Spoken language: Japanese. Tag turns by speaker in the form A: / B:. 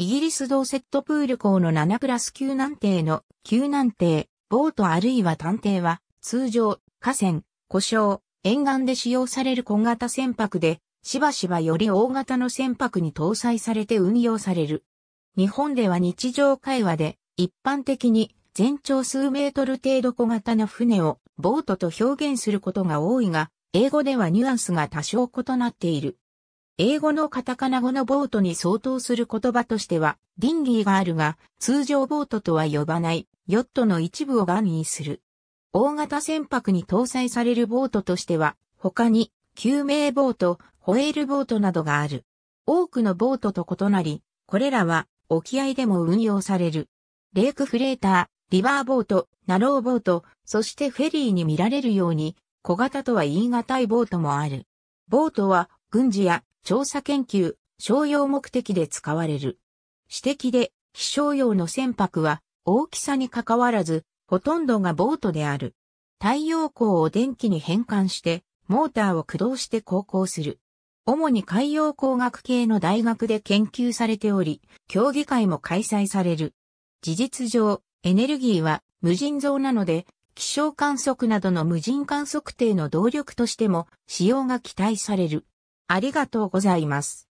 A: イギリス同セットプール港の7クラス救難艇の救難艇、ボートあるいは探偵は、通常、河川、故障、沿岸で使用される小型船舶で、しばしばより大型の船舶に搭載されて運用される。日本では日常会話で、一般的に全長数メートル程度小型の船をボートと表現することが多いが、英語ではニュアンスが多少異なっている。英語のカタカナ語のボートに相当する言葉としては、ディンギーがあるが、通常ボートとは呼ばない、ヨットの一部をガンにする。大型船舶に搭載されるボートとしては、他に、救命ボート、ホエールボートなどがある。多くのボートと異なり、これらは、沖合でも運用される。レークフレーター、リバーボート、ナローボート、そしてフェリーに見られるように、小型とは言い難いボートもある。ボートは、軍事や調査研究、商用目的で使われる。指摘で、非商用の船舶は、大きさに関わらず、ほとんどがボートである。太陽光を電気に変換して、モーターを駆動して航行する。主に海洋工学系の大学で研究されており、競技会も開催される。事実上、エネルギーは無尽蔵なので、気象観測などの無人観測定の動力としても使用が期待される。ありがとうございます。